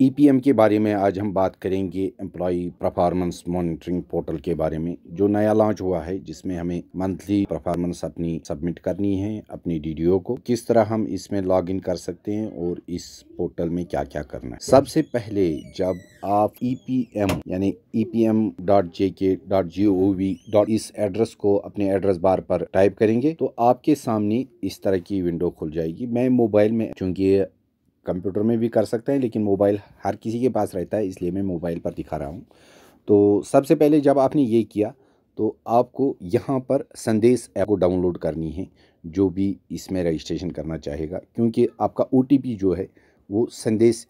EPM e के बारे में आज हम बात करेंगे एम्प्लॉई परफॉर्मेंस मॉनिटरिंग पोर्टल के बारे में जो नया लॉन्च हुआ है जिसमें हमें मंथली परफॉर्मेंस अपनी सबमिट करनी है अपनी डीडीओ को किस तरह हम इसमें लॉगिन कर सकते हैं और इस पोर्टल में क्या क्या करना है सबसे पहले जब आप ईपीएम e यानी epm.jk.gov.in इस एड्रेस को अपने एड्रेस बार पर टाइप करेंगे तो आपके सामने इस तरह की विंडो खुल जाएगी मैं मोबाइल में चूंकि कंप्यूटर में भी कर सकते हैं लेकिन मोबाइल हर किसी के पास रहता है इसलिए मैं मोबाइल पर दिखा रहा हूँ तो सबसे पहले जब आपने ये किया तो आपको यहाँ पर संदेश ऐप को डाउनलोड करनी है जो भी इसमें रजिस्ट्रेशन करना चाहेगा क्योंकि आपका ओ जो है वो संदेश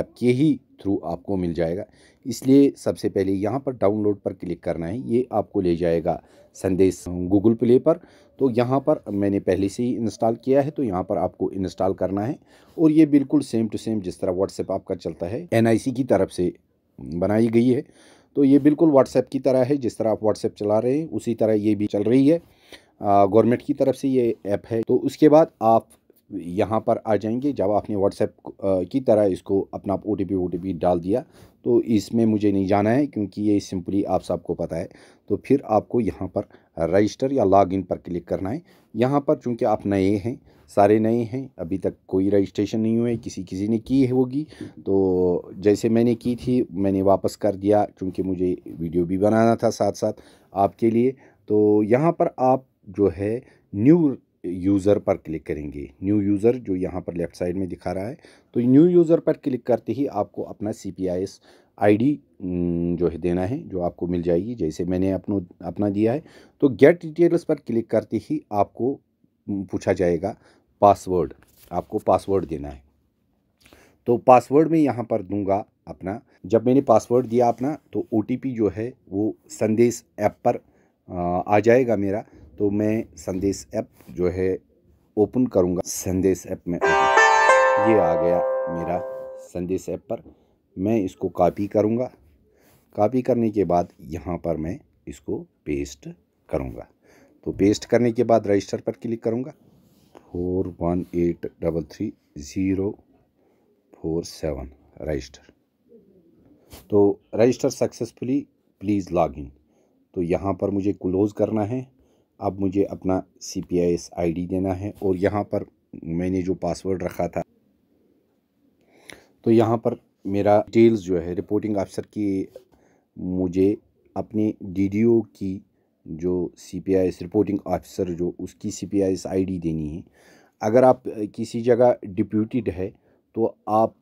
ऐप के ही थ्रू आपको मिल जाएगा इसलिए सबसे पहले यहाँ पर डाउनलोड पर क्लिक करना है ये आपको ले जाएगा संदेश गूगल प्ले पर तो यहाँ पर मैंने पहले से ही इंस्टॉल किया है तो यहाँ पर आपको इंस्टॉल करना है और ये बिल्कुल सेम टू सेम जिस तरह व्हाट्सएप आपका चलता है एन की तरफ से बनाई गई है तो ये बिल्कुल व्हाट्सएप की तरह है जिस तरह आप व्हाट्सएप चला रहे हैं उसी तरह ये भी चल रही है गवर्नमेंट की तरफ से ये ऐप है तो उसके बाद आप यहाँ पर आ जाएंगे जब आपने व्हाट्सएप की तरह इसको अपना ओ टी पी डाल दिया तो इसमें मुझे नहीं जाना है क्योंकि ये सिंपली आप सबको पता है तो फिर आपको यहाँ पर रजिस्टर या लॉगिन पर क्लिक करना है यहाँ पर चूँकि आप नए हैं सारे नए हैं अभी तक कोई रजिस्ट्रेशन नहीं हुए किसी किसी ने की होगी तो जैसे मैंने की थी मैंने वापस कर दिया चूँकि मुझे वीडियो भी बनाना था साथ साथ आपके लिए तो यहाँ पर आप जो है न्यू यूज़र पर क्लिक करेंगे न्यू यूज़र जो यहाँ पर लेफ़्ट साइड में दिखा रहा है तो न्यू यूज़र पर क्लिक करते ही आपको अपना C P I S D जो है देना है जो आपको मिल जाएगी जैसे मैंने अपनो अपना दिया है तो गेट डिटेल्स पर क्लिक करते ही आपको पूछा जाएगा पासवर्ड आपको पासवर्ड देना है तो पासवर्ड में यहाँ पर दूंगा अपना जब मैंने पासवर्ड दिया अपना तो ओ जो है वो संदेश ऐप पर आ जाएगा मेरा तो मैं संदेश ऐप जो है ओपन करूँगा संदेश ऐप में ये आ गया मेरा संदेश ऐप पर मैं इसको कॉपी करूँगा कॉपी करने के बाद यहाँ पर मैं इसको पेस्ट करूँगा तो पेस्ट करने के बाद रजिस्टर पर क्लिक करूँगा four one eight double three zero four seven register तो register successfully please log in तो यहाँ पर मुझे क्लोज़ करना है अब मुझे अपना C P I S I D देना है और यहाँ पर मैंने जो पासवर्ड रखा था तो यहाँ पर मेरा डिटेल्स जो है रिपोर्टिंग ऑफिसर की मुझे अपने डी डी ओ की जो C P I S reporting officer जो उसकी C P I S I D देनी है अगर आप किसी जगह डिप्यूटिड है तो आप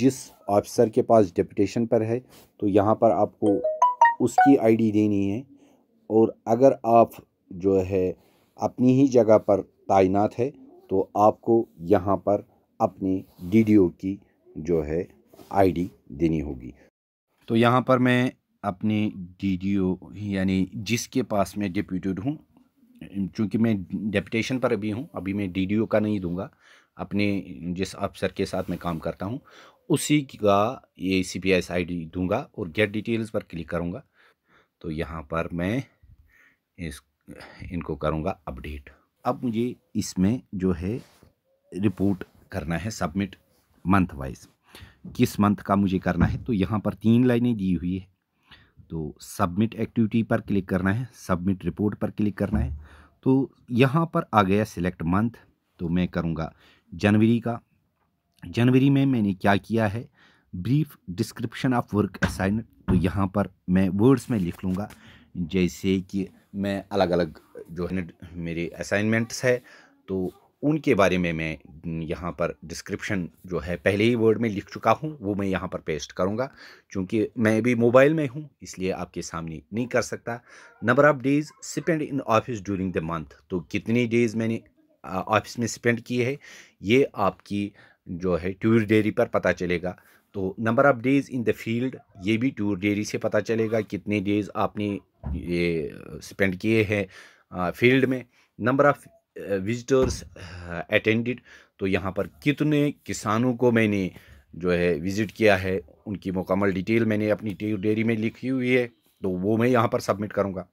जिस ऑफिसर के पास डिप्यूटेशन पर है तो यहाँ पर आपको उसकी आईडी देनी है और अगर आप जो है अपनी ही जगह पर तैनात है तो आपको यहाँ पर अपने डी की जो है आईडी देनी होगी तो यहाँ पर मैं अपने डी यानी जिसके पास मैं डिप्यूटेड हूँ चूँकि मैं डेपटेशन पर अभी हूँ अभी मैं डी का नहीं दूंगा अपने जिस अफसर के साथ मैं काम करता हूँ उसी का ये C P S I D दूँगा और गेट डिटेल्स पर क्लिक करूँगा तो यहाँ पर मैं इस इनको करूँगा अपडेट अब मुझे इसमें जो है रिपोर्ट करना है सबमिट मंथ वाइज किस मंथ का मुझे करना है तो यहाँ पर तीन लाइनें दी हुई है तो सबमिट एक्टिविटी पर क्लिक करना है सबमिट रिपोर्ट पर क्लिक करना है तो यहाँ पर आ गया सिलेक्ट मंथ तो मैं करूँगा जनवरी का जनवरी में मैंने क्या किया है brief description of work assignment तो यहाँ पर मैं वर्ड्स में लिख लूँगा जैसे कि मैं अलग अलग जो है मेरे असाइनमेंट्स है तो उनके बारे में मैं यहाँ पर डिस्क्रिप्शन जो है पहले ही वर्ड में लिख चुका हूँ वो मैं यहाँ पर पेस्ट करूँगा क्योंकि मैं भी मोबाइल में हूँ इसलिए आपके सामने नहीं कर सकता number of days spend in office during the month तो कितनी डेज़ मैंने ऑफिस में स्पेंड की है ये आपकी जो है डेरी पर पता चलेगा तो number of days in the field ये भी टूर डेरी से पता चलेगा कितने डेज़ आपने ये स्पेंड किए हैं फील्ड में नंबर ऑफ़ विजिटर्स अटेंडेड तो यहाँ पर कितने किसानों को मैंने जो है विज़िट किया है उनकी मुकम्मल डिटेल मैंने अपनी टूर डेरी में लिखी हुई है तो वो मैं यहाँ पर सबमिट करूँगा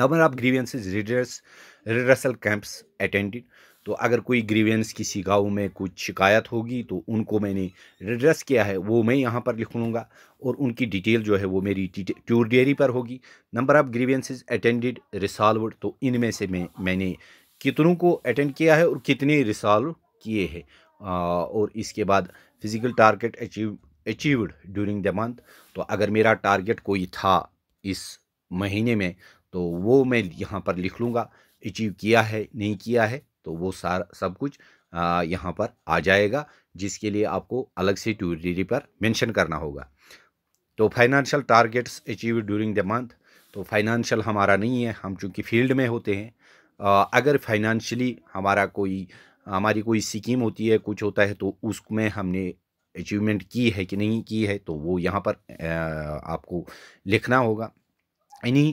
number of grievances redress redressal camps attended तो अगर कोई ग्रीवेंस किसी गाँव में कुछ शिकायत होगी तो उनको मैंने एड्रेस किया है वो मैं यहाँ पर लिख लूँगा और उनकी डिटेल जो है वो मेरी टूर डेयरी पर होगी number of grievances attended resolved तो इनमें से मैं मैंने कितनों को अटेंड किया है और कितने रिसाल्व किए हैं और इसके बाद physical target achieve achieved during the month तो अगर मेरा टारगेट कोई था इस महीने में तो वो मैं यहाँ पर लिख लूँगा अचीव किया है नहीं किया है तो वो सारा सब कुछ यहाँ पर आ जाएगा जिसके लिए आपको अलग से ट्यूरिटी पर मेंशन करना होगा तो financial targets achieve during the month तो फाइनेंशियल हमारा नहीं है हम चूँकि फील्ड में होते हैं अगर फाइनेंशियली हमारा कोई हमारी कोई स्कीम होती है कुछ होता है तो उसमें हमने अचीवमेंट की है कि नहीं की है तो वो यहाँ पर आपको लिखना होगा any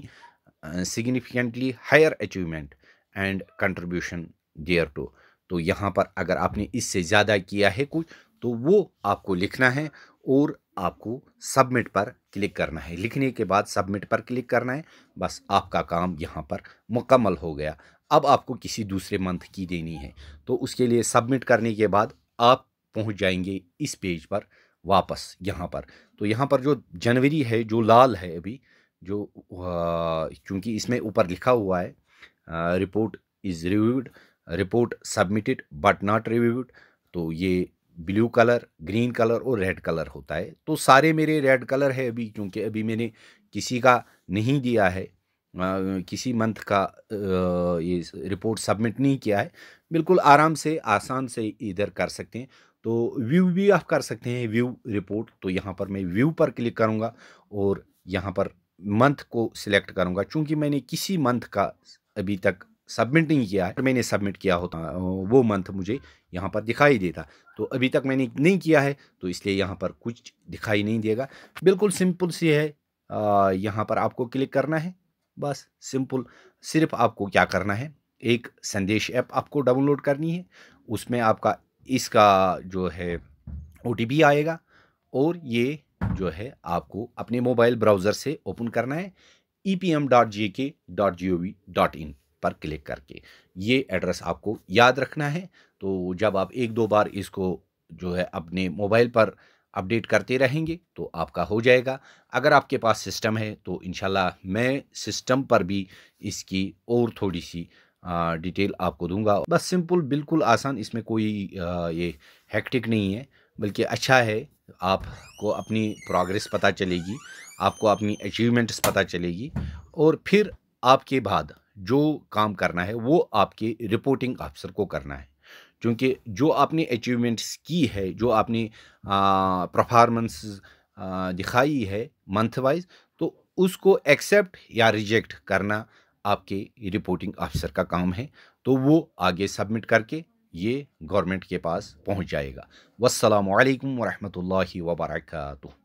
significantly higher achievement and contribution thereto तो यहाँ पर अगर आपने इससे ज़्यादा किया है कुछ तो वो आपको लिखना है और आपको सबमिट पर क्लिक करना है लिखने के बाद सबमिट पर क्लिक करना है बस आपका काम यहाँ पर मुकम्मल हो गया अब आपको किसी दूसरे मंथ की देनी है तो उसके लिए सबमिट करने के बाद आप पहुँच जाएंगे इस पेज पर वापस यहाँ पर तो यहाँ पर जो जनवरी है जो लाल है अभी जो क्योंकि इसमें ऊपर लिखा हुआ है report is reviewed report submitted but not reviewed तो ये ब्लू कलर ग्रीन कलर और रेड कलर होता है तो सारे मेरे रेड कलर है अभी क्योंकि अभी मैंने किसी का नहीं दिया है आ, किसी मंथ का आ, ये रिपोर्ट सबमिट नहीं किया है बिल्कुल आराम से आसान से इधर कर सकते हैं तो व्यू भी आप कर सकते हैं व्यू रिपोर्ट तो यहाँ पर मैं व्यू पर क्लिक करूँगा और यहाँ पर मंथ को सिलेक्ट करूँगा चूँकि मैंने किसी मंथ का अभी तक सबमिट नहीं किया है मैंने सबमिट किया होता वो मंथ मुझे यहाँ पर दिखाई देता तो अभी तक मैंने नहीं किया है तो इसलिए यहाँ पर कुछ दिखाई नहीं देगा बिल्कुल सिंपल सी है यहाँ पर आपको क्लिक करना है बस सिंपल सिर्फ आपको क्या करना है एक संदेश ऐप आपको डाउनलोड करनी है उसमें आपका इसका जो है ओ आएगा और ये जो है आपको अपने मोबाइल ब्राउज़र से ओपन करना है E P M dot dot G K G O V dot in पर क्लिक करके ये एड्रेस आपको याद रखना है तो जब आप एक दो बार इसको जो है अपने मोबाइल पर अपडेट करते रहेंगे तो आपका हो जाएगा अगर आपके पास सिस्टम है तो इन मैं सिस्टम पर भी इसकी और थोड़ी सी डिटेल आपको दूंगा बस सिंपल बिल्कुल आसान इसमें कोई ये हैक्टिक नहीं है बल्कि अच्छा है आपको अपनी प्रोग्रेस पता चलेगी आपको अपनी अचीवमेंट्स पता चलेगी और फिर आपके बाद जो काम करना है वो आपके रिपोर्टिंग ऑफिसर को करना है क्योंकि जो आपने अचीवमेंट्स की है जो आपने परफॉर्मेंस दिखाई है मंथ वाइज तो उसको एक्सेप्ट या रिजेक्ट करना आपके रिपोर्टिंग ऑफिसर का काम है तो वो आगे सबमिट करके ये गवर्नमेंट के पास पहुंच जाएगा वालेकुम वरहमतुल्लाहि वर्का